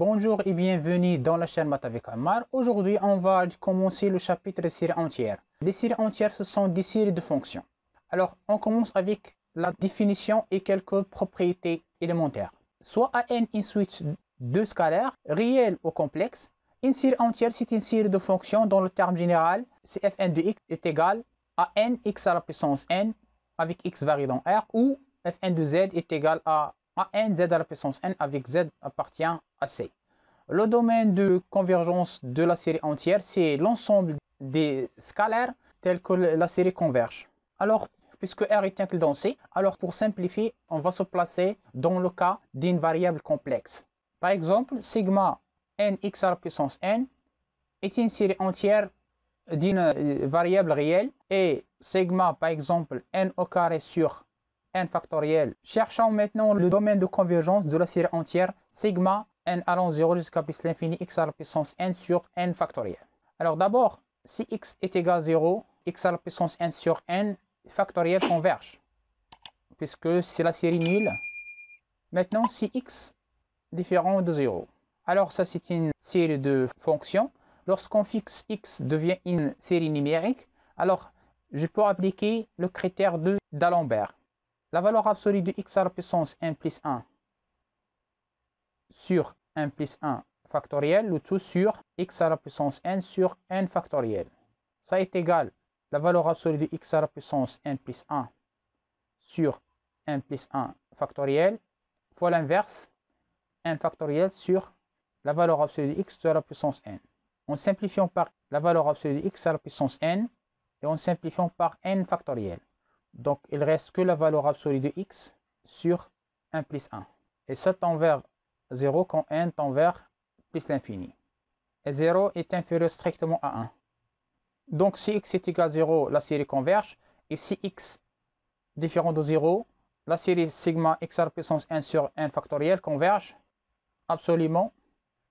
bonjour et bienvenue dans la chaîne Math avec Aujourd'hui, on va commencer le chapitre des séries entières. Les séries entières, ce sont des séries de fonctions. Alors, on commence avec la définition et quelques propriétés élémentaires. Soit AN suite de scalaires, réels ou complexes. Une série entière, c'est une série de fonctions dont le terme général, fn de x est égal à n x à la puissance n avec x variant dans R ou fn de z est égal à n Z à la puissance N avec Z appartient à C. Le domaine de convergence de la série entière, c'est l'ensemble des scalaires tels que la série converge. Alors, puisque R est inclus dans C, alors pour simplifier, on va se placer dans le cas d'une variable complexe. Par exemple, sigma nx à la puissance n est une série entière d'une euh, variable réelle et sigma, par exemple, n au carré sur n factoriel. Cherchons maintenant le domaine de convergence de la série entière sigma n allant 0 jusqu'à plus l'infini x à la puissance n sur n factoriel. Alors d'abord, si x est égal à 0, x à la puissance n sur n factoriel converge, puisque c'est la série nulle. Maintenant, si x différent de 0. Alors ça, c'est une série de fonctions. Lorsqu'on fixe x devient une série numérique, alors je peux appliquer le critère de d'Alembert la valeur absolue de x à la puissance n plus 1 sur n plus 1 factoriel, le tout sur x à la puissance n sur n factoriel. Ça est égal la valeur absolue de x à la puissance n plus 1 sur n plus 1 factoriel fois l'inverse n factoriel sur la valeur absolue de x à la puissance n. En simplifiant par la valeur absolue de x à la puissance n et en simplifiant par n factoriel. Donc, il reste que la valeur absolue de x sur 1 plus 1. Et ça tend vers 0 quand n tend vers plus l'infini. Et 0 est inférieur strictement à 1. Donc, si x est égal à 0, la série converge. Et si x différent de 0, la série sigma x à la puissance n sur n factoriel converge absolument,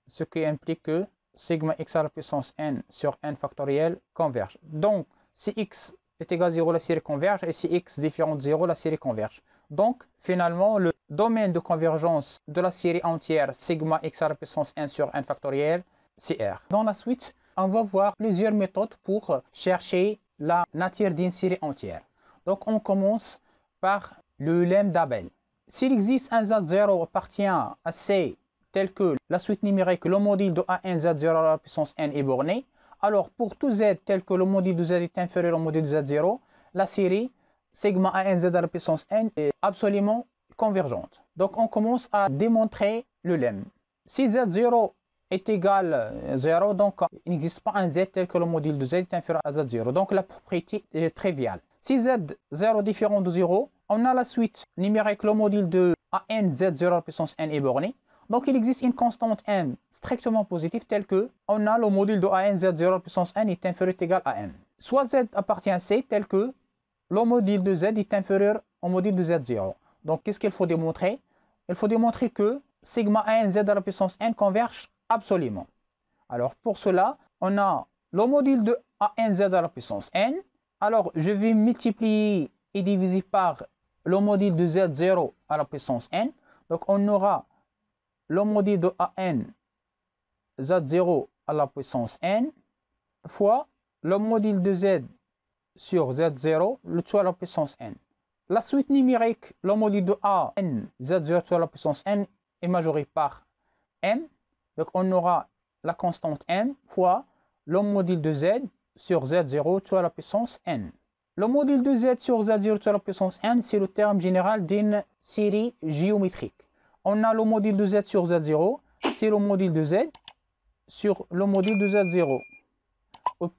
ce qui implique que sigma x à la puissance n sur n factoriel converge. Donc, si x est égal à 0, la série converge, et si x différent de 0, la série converge. Donc, finalement, le domaine de convergence de la série entière sigma x à la puissance 1 sur n factorielle, c'est R. Dans la suite, on va voir plusieurs méthodes pour chercher la nature d'une série entière. Donc, on commence par le lemme d'Abel. S'il existe un Z0 appartient à C tel que la suite numérique, le module de A1Z0 à la puissance n est borné, alors, pour tout z tel que le module de z est inférieur au module de z0, la série sigma n z à la puissance n est absolument convergente. Donc, on commence à démontrer le lemme. Si z0 est égal à 0, donc il n'existe pas un z tel que le module de z est inférieur à z0. Donc, la propriété est triviale. Si z0 différent de 0, on a la suite numérique, le module de n z0 à la puissance n est borné. Donc, il existe une constante m strictement positif tel que on a le module de AN Z 0 à puissance n est inférieur ou égal à n. Soit Z appartient à C tel que le module de Z est inférieur au module de Z0. Donc qu'est-ce qu'il faut démontrer Il faut démontrer que sigma n Z à la puissance n converge absolument. Alors pour cela, on a le module de ANz Z à la puissance n. Alors je vais multiplier et diviser par le module de Z0 à la puissance n. Donc on aura le module de AN Z0 à la puissance n fois le module de Z sur Z0, le tout à la puissance n. La suite numérique, le module de A, n, Z0 à la puissance n est majoré par n. Donc on aura la constante n fois le module de Z sur Z0 à la puissance n. Le module de Z sur Z0 à la puissance n, c'est le terme général d'une série géométrique. On a le module de Z sur Z0, c'est le module de Z sur le module de Z0.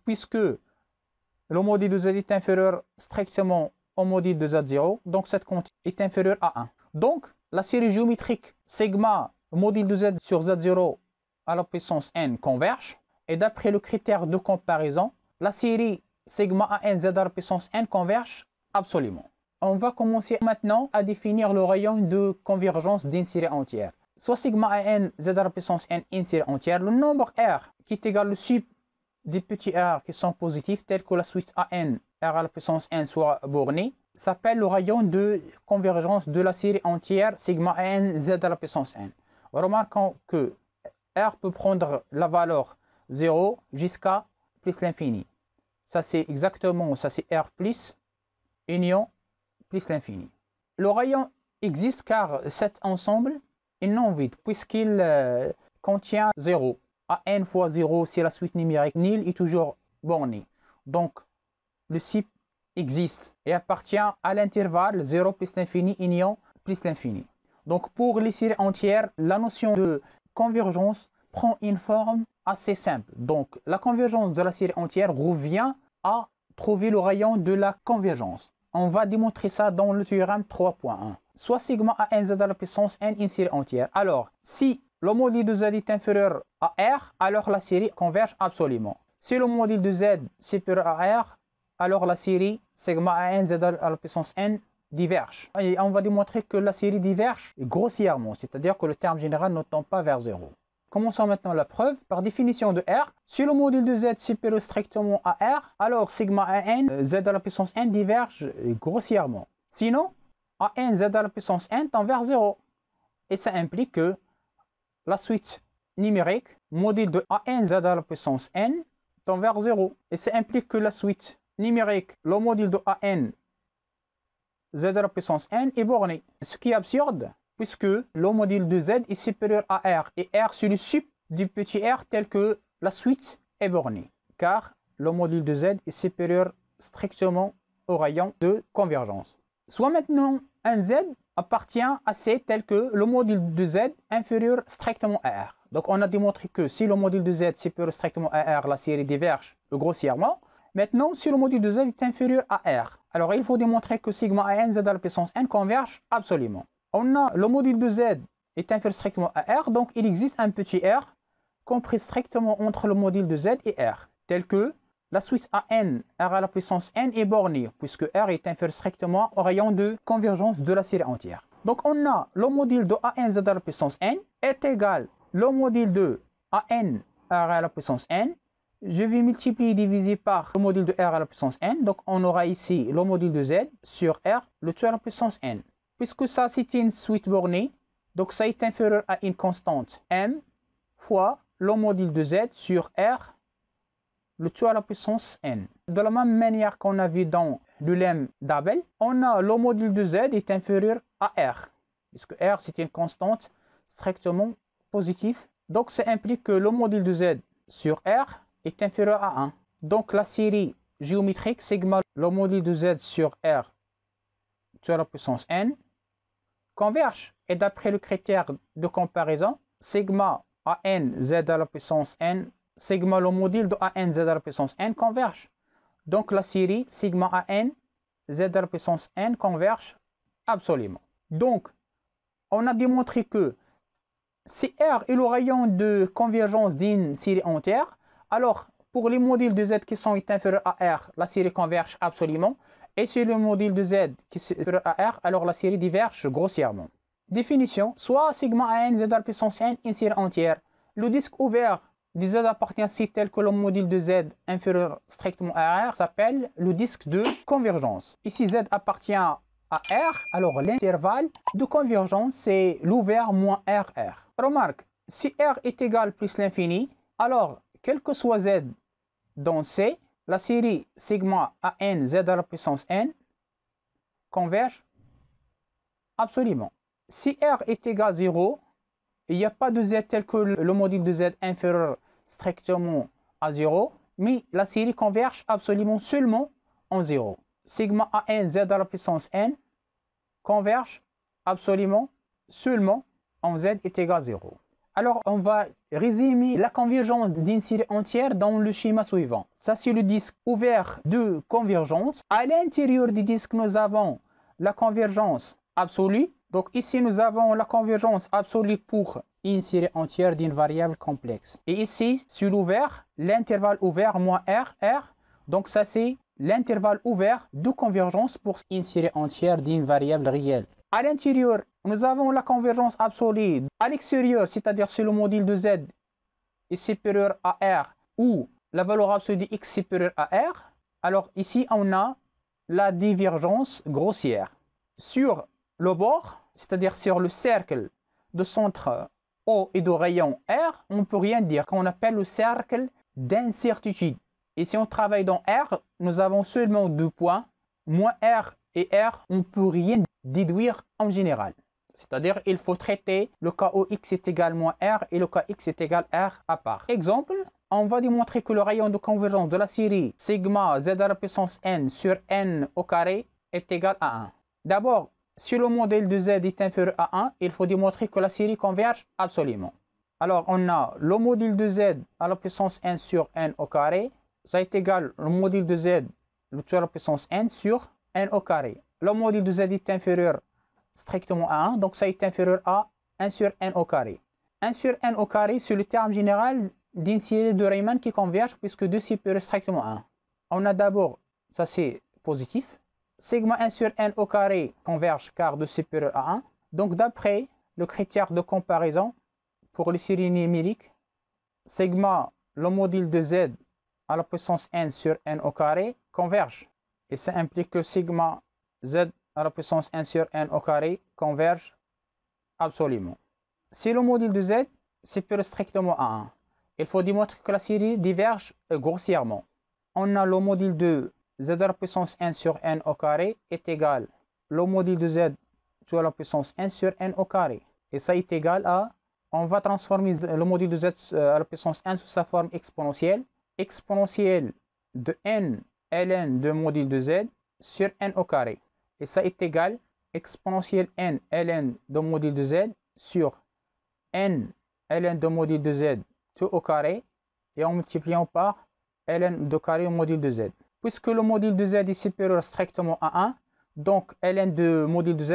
Puisque le module de Z est inférieur strictement au module de Z0, donc cette quantité est inférieure à 1. Donc, la série géométrique sigma module de Z sur Z0 à la puissance n converge. Et d'après le critère de comparaison, la série sigma n Z à la puissance n converge absolument. On va commencer maintenant à définir le rayon de convergence d'une série entière soit sigma n z à la puissance n série entière, le nombre r qui est égal au sub des petits r qui sont positifs, tels que la suite n r à la puissance n soit bornée, s'appelle le rayon de convergence de la série entière sigma n z à la puissance n. Remarquons que r peut prendre la valeur 0 jusqu'à plus l'infini. Ça c'est exactement, ça c'est r plus union plus l'infini. Le rayon existe car cet ensemble et non vide puisqu'il euh, contient 0. A n fois 0, c'est la suite numérique nil est toujours borné. Donc, le cip existe et appartient à l'intervalle 0 plus l'infini, union plus l'infini. Donc, pour les séries entières, la notion de convergence prend une forme assez simple. Donc, la convergence de la série entière revient à trouver le rayon de la convergence. On va démontrer ça dans le théorème 3.1. Soit sigma à z à la puissance n une série entière. Alors, si le module de z est inférieur à r, alors la série converge absolument. Si le module de z est supérieur à r, alors la série sigma à n z à la puissance n diverge. Et on va démontrer que la série diverge grossièrement, c'est-à-dire que le terme général ne tombe pas vers 0. Commençons maintenant la preuve. Par définition de R, si le module de Z supérieur strictement à R, alors sigma euh, euh, n, Z à la puissance N diverge grossièrement. Sinon, a n, Z à la puissance N tend vers 0. Et ça implique que la suite numérique, module de n, Z à la puissance N, tend vers 0. Et ça implique que la suite numérique, le module de n, Z à la puissance N est bornée. Ce qui est absurde, puisque le module de Z est supérieur à R et R sur le sup du petit r tel que la suite est bornée, car le module de Z est supérieur strictement au rayon de convergence. Soit maintenant un Z appartient à C tel que le module de Z inférieur strictement à R. Donc on a démontré que si le module de Z est supérieur strictement à R, la série diverge grossièrement. Maintenant, si le module de Z est inférieur à R, alors il faut démontrer que sigma n Z à la puissance n converge absolument on a le module de Z est inférieur strictement à R, donc il existe un petit R compris strictement entre le module de Z et R, tel que la suite AN, n, r à la puissance n est bornée, puisque r est inférieur strictement au rayon de convergence de la série entière. Donc on a le module de an z à la puissance n est égal le module de an r à la puissance n. Je vais multiplier et diviser par le module de r à la puissance n. Donc on aura ici le module de z sur r, le tout à la puissance n puisque ça c'est une suite bornée, donc ça est inférieur à une constante m fois le module de z sur r, le tout à la puissance n. De la même manière qu'on a vu dans le lemme d'Abel, on a le module de z est inférieur à r, puisque r c'est une constante strictement positive. Donc ça implique que le module de z sur r est inférieur à 1. Donc la série géométrique sigma le module de z sur r tout à la puissance n converge Et d'après le critère de comparaison, sigma AN n z à la puissance n, sigma le module de a n z à la puissance n converge. Donc la série sigma AN n z à la puissance n converge absolument. Donc, on a démontré que si R est le rayon de convergence d'une série entière, alors pour les modules de Z qui sont inférieurs à R, la série converge absolument et si le module de Z qui à R, alors la série diverge grossièrement. Définition, soit sigma n Z à puissance n une série entière. Le disque ouvert de Z appartient si tel que le module de Z inférieur strictement à R s'appelle le disque de convergence. Ici Z appartient à R, alors l'intervalle de convergence c'est l'ouvert moins RR. Remarque, si R est égal plus l'infini, alors quel que soit Z dans C, la série sigma à n z à la puissance n converge Absolument. Si R est égal à 0, il n'y a pas de Z tel que le module de Z inférieur strictement à 0, mais la série converge absolument seulement en 0. Sigma à n, Z à la puissance n converge absolument seulement en Z est égal à 0. Alors on va résumer la convergence d'une série entière dans le schéma suivant. Ça c'est le disque ouvert de convergence. À l'intérieur du disque nous avons la convergence absolue. Donc ici nous avons la convergence absolue pour une série entière d'une variable complexe. Et ici sur l'ouvert, l'intervalle ouvert moins R, R. Donc ça c'est l'intervalle ouvert de convergence pour une série entière d'une variable réelle. À l'intérieur nous avons la convergence absolue à l'extérieur, c'est-à-dire si le module de Z est supérieur à R ou la valeur absolue de X supérieure à R, alors ici on a la divergence grossière. Sur le bord, c'est-à-dire sur le cercle de centre O et de rayon R, on ne peut rien dire, qu'on appelle le cercle d'incertitude. Et si on travaille dans R, nous avons seulement deux points, moins R et R, on ne peut rien déduire en général. C'est-à-dire, il faut traiter le cas où x est égal moins r et le cas x est égal r à part. Exemple, on va démontrer que le rayon de convergence de la série sigma z à la puissance n sur n au carré est égal à 1. D'abord, si le modèle de z est inférieur à 1, il faut démontrer que la série converge absolument. Alors, on a le module de z à la puissance n sur n au carré, ça est égal au module de z à la puissance n sur n au carré. Le module de z est inférieur strictement à 1, donc ça est inférieur à 1 sur n au carré. 1 sur n au carré, c'est le terme général d'une série de Riemann qui converge puisque 2 supérieur strictement à 1. On a d'abord, ça c'est positif, sigma 1 sur n au carré converge car 2 supérieur à 1. Donc d'après le critère de comparaison pour les séries numériques, sigma le module de z à la puissance n sur n au carré converge. Et ça implique que sigma z à la puissance 1 sur n au carré converge absolument. Si le module de Z c'est plus strictement à 1, il faut démontrer que la série diverge grossièrement. On a le module de Z à la puissance 1 sur n au carré est égal le module de Z à la puissance 1 sur n au carré. Et ça est égal à, on va transformer le module de Z euh, à la puissance n sous sa forme exponentielle, exponentielle de n ln de module de Z sur n au carré et ça est égal exponentielle n ln de module de z sur n ln de module de z tout au carré et en multipliant par ln de carré au module de z. Puisque le module de z est supérieur strictement à 1, donc ln de module de z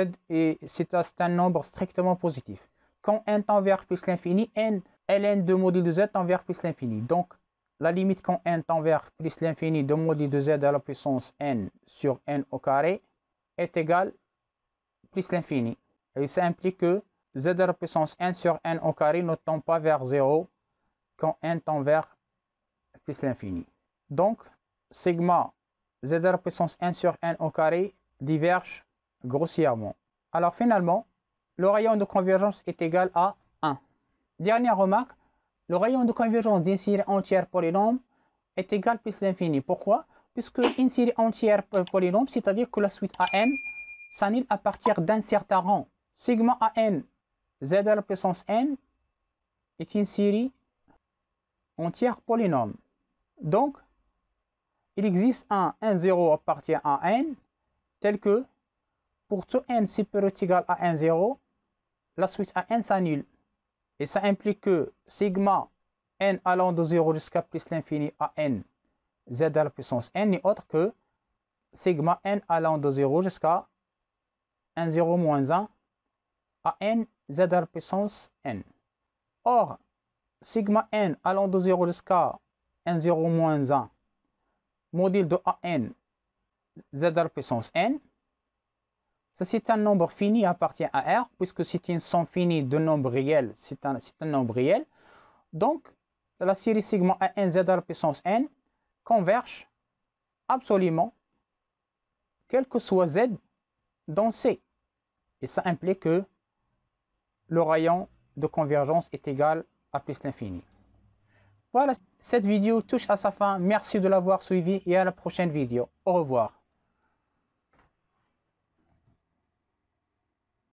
c'est un nombre strictement positif. Quand n tend vers plus l'infini, n ln de module de z tend vers plus l'infini. Donc la limite quand n tend vers plus l'infini de module de z à la puissance n sur n au carré est égal plus l'infini. Et ça implique que z de la puissance 1 sur n au carré ne tend pas vers 0 quand n tend vers plus l'infini. Donc, sigma z de la puissance n sur n au carré diverge grossièrement. Alors finalement, le rayon de convergence est égal à 1. Dernière remarque, le rayon de convergence d'une série entière polynôme est égal plus l'infini. Pourquoi puisque une série entière polynôme, c'est-à-dire que la suite AN s'annule à partir d'un certain rang. Sigma AN, Z à la puissance N, est une série entière polynôme. Donc, il existe un 1, 0 partir à N, tel que pour tout N supérieur égal à 1, 0, la suite AN s'annule. Et ça implique que sigma N allant de 0 jusqu'à plus l'infini AN z à la puissance n n'est autre que sigma n allant de 0 jusqu'à n 0 moins 1 à n z à la puissance n. Or, sigma n allant de 0 jusqu'à n 0 moins 1 module de an z à la puissance n, c'est un nombre fini appartient à R, puisque c'est une somme finie de nombres réels, c'est un, un nombre réel. Donc, la série sigma n z à la puissance n converge absolument, quel que soit Z, dans C. Et ça implique que le rayon de convergence est égal à plus l'infini. Voilà, cette vidéo touche à sa fin. Merci de l'avoir suivi et à la prochaine vidéo. Au revoir.